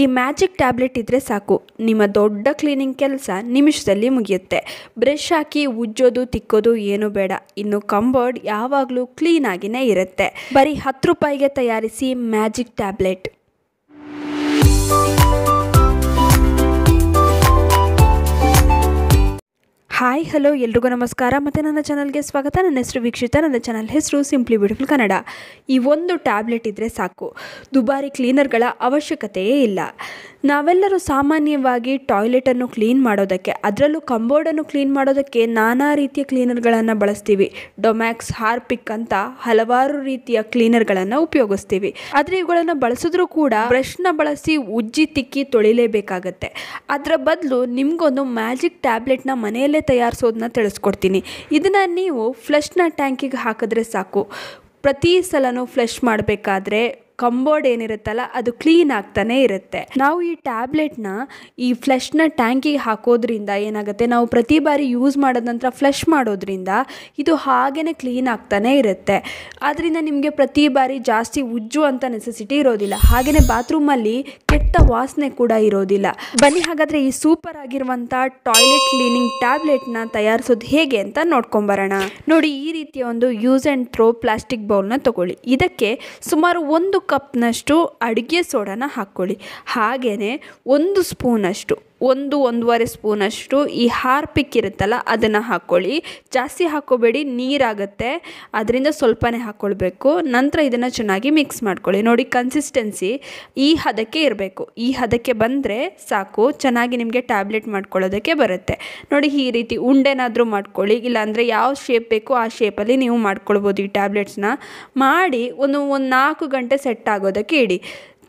ಈ magic tablet ಇದ್ದರೆ ಸಾಕು ನಿಮ್ಮ ದೊಡ್ಡ ಕ್ಲೀನಿಂಗ್ ಕೆಲಸ ನಿಮಿಷದಲ್ಲಿ ಮುಗಿಯುತ್ತೆ ಬ್ರಷ್ ಹಾಕಿ ಉಜ್ಜೋದು ತಿಕ್ಕೋದು ಏನು ಬೇಡ ಇನ್ನು ಕಂಬರ್ಡ್ ಯಾವಾಗಲೂ ಕ್ಲೀನಾಗಿಯೇ ಇರುತ್ತೆ ಬರೀ ಹತ್ತು ರೂಪಾಯಿಗೆ ತಯಾರಿಸಿ ಮ್ಯಾಜಿಕ್ ಟ್ಯಾಬ್ಲೆಟ್ ಹಾಯ್ ಹಲೋ ಎಲ್ರಿಗೂ ನಮಸ್ಕಾರ ಮತ್ತು ನನ್ನ ಚಾನಲ್ಗೆ ಸ್ವಾಗತ ನನ್ನ ಹೆಸರು ವೀಕ್ಷಿತ ನನ್ನ ಚಾನಲ್ ಹೆಸರು ಸಿಂಪ್ಲಿ ಬ್ಯೂಟಿಫುಲ್ ಕನ್ನಡ ಈ ಒಂದು ಟ್ಯಾಬ್ಲೆಟ್ ಇದ್ದರೆ ಸಾಕು ದುಬಾರಿ ಕ್ಲೀನರ್ಗಳ ಅವಶ್ಯಕತೆಯೇ ಇಲ್ಲ ನಾವೆಲ್ಲರೂ ಸಾಮಾನ್ಯವಾಗಿ ಟಾಯ್ಲೆಟನ್ನು ಕ್ಲೀನ್ ಮಾಡೋದಕ್ಕೆ ಅದರಲ್ಲೂ ಕಂಬೋರ್ಡನ್ನು ಕ್ಲೀನ್ ಮಾಡೋದಕ್ಕೆ ನಾನಾ ರೀತಿಯ ಕ್ಲೀನರ್ಗಳನ್ನು ಬಳಸ್ತೀವಿ ಡೊಮ್ಯಾಕ್ಸ್ ಹಾರ್ಪಿಕ್ ಅಂತ ಹಲವಾರು ರೀತಿಯ ಕ್ಲೀನರ್ಗಳನ್ನು ಉಪಯೋಗಿಸ್ತೀವಿ ಆದರೆ ಇವುಗಳನ್ನು ಬಳಸಿದ್ರೂ ಕೂಡ ಬ್ರಷ್ನ ಬಳಸಿ ಉಜ್ಜಿ ತಿಕ್ಕಿ ತೊಳಿಲೇಬೇಕಾಗತ್ತೆ ಅದರ ಬದಲು ನಿಮಗೊಂದು ಮ್ಯಾಜಿಕ್ ಟ್ಯಾಬ್ಲೆಟ್ನ ಮನೆಯಲ್ಲೇ ತಯಾರಿಸೋದನ್ನ ತಿಳಿಸ್ಕೊಡ್ತೀನಿ ಇದನ್ನು ನೀವು ಫ್ಲಶ್ನ ಟ್ಯಾಂಕಿಗೆ ಹಾಕಿದ್ರೆ ಸಾಕು ಪ್ರತಿ ಸಲನೂ ಫ್ಲಶ್ ಮಾಡಬೇಕಾದ್ರೆ ಕಂಬೋರ್ಡ್ ಏನಿರುತ್ತಲ್ಲ ಅದು ಕ್ಲೀನ್ ಆಗ್ತಾನೆ ಇರುತ್ತೆ ನಾವು ಈ ಟ್ಯಾಬ್ಲೆಟ್ನ ಈ ಫ್ಲಶ್ನ ಟ್ಯಾಂಕಿಗೆ ಹಾಕೋದ್ರಿಂದ ಏನಾಗುತ್ತೆ ನಾವು ಪ್ರತಿ ಬಾರಿ ಯೂಸ್ ಮಾಡಿದ ನಂತರ ಫ್ಲಶ್ ಮಾಡೋದ್ರಿಂದ ಇದು ಹಾಗೆಯೇ ಕ್ಲೀನ್ ಆಗ್ತಾನೆ ಇರುತ್ತೆ ಆದ್ದರಿಂದ ನಿಮಗೆ ಪ್ರತಿ ಬಾರಿ ಜಾಸ್ತಿ ಉಜ್ಜು ಅಂತ ನೆಸೆಸಿಟಿ ಇರೋದಿಲ್ಲ ಹಾಗೆಯೇ ಬಾತ್ರೂಮಲ್ಲಿ ಕೆಟ್ಟ ವಾಸನೆ ಕೂಡ ಇರೋದಿಲ್ಲ ಬನ್ನಿ ಹಾಗಾದರೆ ಈ ಸೂಪರ್ ಆಗಿರುವಂಥ ಟಾಯ್ಲೆಟ್ ಕ್ಲೀನಿಂಗ್ ಟ್ಯಾಬ್ಲೆಟ್ನ ತಯಾರಿಸೋದು ಹೇಗೆ ಅಂತ ನೋಡ್ಕೊಂಬರೋಣ ನೋಡಿ ಈ ರೀತಿಯ ಒಂದು ಯೂಸ್ ಆ್ಯಂಡ್ ಥ್ರೋ ಪ್ಲಾಸ್ಟಿಕ್ ಬೌಲ್ನ ತಗೊಳ್ಳಿ ಇದಕ್ಕೆ ಸುಮಾರು ಒಂದು ಕಪ್ನಷ್ಟು ಅಡುಗೆ ಸೋಡಾನ ಹಾಕ್ಕೊಳ್ಳಿ ಹಾಗೆಯೇ ಒಂದು ಸ್ಪೂನಷ್ಟು ಒಂದು ಒಂದೂವರೆ ಸ್ಪೂನಷ್ಟು ಈ ಹಾರ್ಪಿಕ್ ಇರುತ್ತಲ್ಲ ಅದನ್ನು ಹಾಕ್ಕೊಳ್ಳಿ ಜಾಸ್ತಿ ಹಾಕ್ಕೋಬೇಡಿ ನೀರಾಗುತ್ತೆ ಅದರಿಂದ ಸ್ವಲ್ಪನೇ ಹಾಕ್ಕೊಳ್ಬೇಕು ನಂತರ ಇದನ್ನು ಚೆನ್ನಾಗಿ ಮಿಕ್ಸ್ ಮಾಡ್ಕೊಳ್ಳಿ ನೋಡಿ ಕನ್ಸಿಸ್ಟೆನ್ಸಿ ಈ ಹದಕ್ಕೆ ಇರಬೇಕು ಈ ಹದಕ್ಕೆ ಬಂದರೆ ಸಾಕು ಚೆನ್ನಾಗಿ ನಿಮಗೆ ಟ್ಯಾಬ್ಲೆಟ್ ಮಾಡ್ಕೊಳ್ಳೋದಕ್ಕೆ ಬರುತ್ತೆ ನೋಡಿ ಈ ರೀತಿ ಉಂಡೆನಾದರೂ ಮಾಡ್ಕೊಳ್ಳಿ ಇಲ್ಲಾಂದರೆ ಯಾವ ಶೇಪ್ ಬೇಕೋ ಆ ಶೇಪಲ್ಲಿ ನೀವು ಮಾಡ್ಕೊಳ್ಬೋದು ಈ ಟ್ಯಾಬ್ಲೆಟ್ಸ್ನ ಮಾಡಿ ಒಂದು ಒಂದು ನಾಲ್ಕು ಗಂಟೆ ಸೆಟ್ ಆಗೋದಕ್ಕೆ ಇಡಿ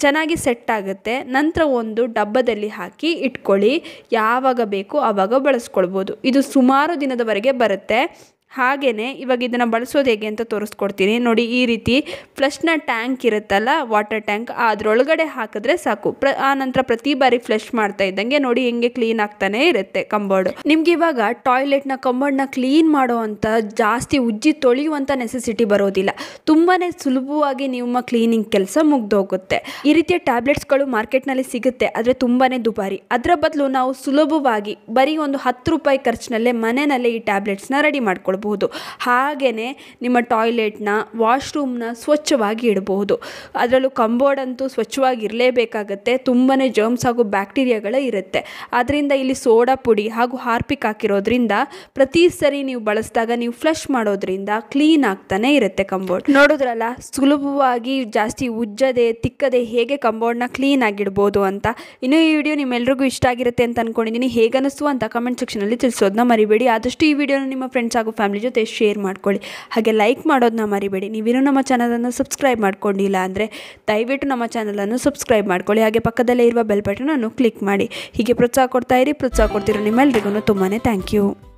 ಚೆನ್ನಾಗಿ ಸೆಟ್ ಆಗುತ್ತೆ ನಂತರ ಒಂದು ಡಬ್ಬದಲ್ಲಿ ಹಾಕಿ ಇಟ್ಕೊಳ್ಳಿ ಯಾವಾಗ ಬೇಕು ಆವಾಗ ಬಳಸ್ಕೊಳ್ಬೋದು ಇದು ಸುಮಾರು ದಿನದವರೆಗೆ ಬರುತ್ತೆ ಹಾಗೆಯೇ ಇವಾಗ ಇದನ್ನು ಬಳಸೋದು ಹೇಗೆ ಅಂತ ತೋರಿಸ್ಕೊಡ್ತೀನಿ ನೋಡಿ ಈ ರೀತಿ ಫ್ಲಶ್ನ ಟ್ಯಾಂಕ್ ಇರುತ್ತಲ್ಲ ವಾಟರ್ ಟ್ಯಾಂಕ್ ಅದರೊಳಗಡೆ ಹಾಕಿದ್ರೆ ಸಾಕು ಪ್ರ ಆ ನಂತರ ಪ್ರತಿ ಬಾರಿ ಫ್ಲಶ್ ಮಾಡ್ತಾ ಇದ್ದಂಗೆ ನೋಡಿ ಹೆಂಗೆ ಕ್ಲೀನ್ ಆಗ್ತಾನೆ ಇರುತ್ತೆ ಕಂಬೋರ್ಡ್ ನಿಮ್ಗೆ ಇವಾಗ ಟಾಯ್ಲೆಟ್ನ ಕಂಬೋರ್ಡ್ನ ಕ್ಲೀನ್ ಮಾಡೋವಂಥ ಜಾಸ್ತಿ ಉಜ್ಜಿ ತೊಳೆಯುವಂಥ ನೆಸೆಸಿಟಿ ಬರೋದಿಲ್ಲ ತುಂಬಾ ಸುಲಭವಾಗಿ ನಿಮ್ಮ ಕ್ಲೀನಿಂಗ್ ಕೆಲಸ ಮುಗ್ದೋಗುತ್ತೆ ಈ ರೀತಿಯ ಟ್ಯಾಬ್ಲೆಟ್ಸ್ಗಳು ಮಾರ್ಕೆಟ್ನಲ್ಲಿ ಸಿಗುತ್ತೆ ಆದರೆ ತುಂಬಾ ದುಬಾರಿ ಅದರ ಬದಲು ನಾವು ಸುಲಭವಾಗಿ ಬರೀ ಒಂದು ಹತ್ತು ರೂಪಾಯಿ ಖರ್ಚಿನಲ್ಲೇ ಮನೆಯಲ್ಲೇ ಈ ಟ್ಯಾಬ್ಲೆಟ್ಸ್ನ ರೆಡಿ ಮಾಡ್ಕೊಳ್ಬಹುದು ಹಾಗೆಯೇ ನಿಮ್ಮ ಟಾಯ್ಲೆಟ್ನ ವಾಶ್ರೂಮ್ನ ಸ್ವಚ್ಛವಾಗಿ ಇಡಬಹುದು ಅದರಲ್ಲೂ ಕಂಬೋರ್ಡ್ ಅಂತೂ ಸ್ವಚ್ಛವಾಗಿ ಇರಲೇಬೇಕಾಗುತ್ತೆ ತುಂಬಾ ಜರ್ಮ್ಸ್ ಹಾಗೂ ಬ್ಯಾಕ್ಟೀರಿಯಾಗಳೇ ಇರುತ್ತೆ ಆದ್ದರಿಂದ ಇಲ್ಲಿ ಸೋಡಾ ಪುಡಿ ಹಾಗೂ ಹಾರ್ಪಿಕ್ ಹಾಕಿರೋದ್ರಿಂದ ಪ್ರತಿ ಸರಿ ನೀವು ಬಳಸಿದಾಗ ನೀವು ಫ್ಲಶ್ ಮಾಡೋದ್ರಿಂದ ಕ್ಲೀನ್ ಆಗ್ತಾನೆ ಇರುತ್ತೆ ಕಂಬೋರ್ಡ್ ನೋಡಿದ್ರಲ್ಲ ಸುಲಭವಾಗಿ ಜಾಸ್ತಿ ಉಜ್ಜದೆ ತಿಕ್ಕದೆ ಹೇಗೆ ಕ್ಲೀನ್ ಕ್ಲೀನಾಗಿಡ್ಬೋದು ಅಂತ ಇನ್ನೂ ಈ ವಿಡಿಯೋ ನಿಮ್ಮೆಲ್ರಿಗೂ ಇಷ್ಟ ಆಗಿರುತ್ತೆ ಅಂತ ಅಂದ್ಕೊಂಡಿದ್ದೀನಿ ಹೇಗೆ ಅನಿಸ್ತು ಅಂತ ಕಮೆಂಟ್ ಸೆಕ್ಷನಲ್ಲಿ ತಿಳಿಸೋದನ್ನ ಮರಿಬೇಡಿ ಆದಷ್ಟು ಈ ವಿಡಿಯೋನ ನಿಮ್ಮ ಫ್ರೆಂಡ್ಸ್ ಹಾಗೂ ಫ್ಯಾಮಿಲಿ ಜೊತೆ ಶೇರ್ ಮಾಡ್ಕೊಳ್ಳಿ ಹಾಗೆ ಲೈಕ್ ಮಾಡೋದನ್ನ ಮರಿಬೇಡಿ ನೀವೇನು ನಮ್ಮ ಚಾನಲನ್ನು ಸಬ್ಸ್ಕ್ರೈಬ್ ಮಾಡ್ಕೊಂಡಿಲ್ಲ ಅಂದರೆ ದಯವಿಟ್ಟು ನಮ್ಮ ಚಾನಲನ್ನು ಸಬ್ಸ್ಕ್ರೈಬ್ ಮಾಡ್ಕೊಳ್ಳಿ ಹಾಗೆ ಪಕ್ಕದಲ್ಲೇ ಇರುವ ಬೆಲ್ ಬಟನನ್ನು ಕ್ಲಿಕ್ ಮಾಡಿ ಹೀಗೆ ಪ್ರೋತ್ಸಾಹ ಕೊಡ್ತಾ ಇರಿ ಪ್ರೋತ್ಸಾಹ ಕೊಡ್ತಿರೋ ನಿಮ್ಮೆಲ್ರಿಗೂ ತುಂಬಾ ಥ್ಯಾಂಕ್ ಯು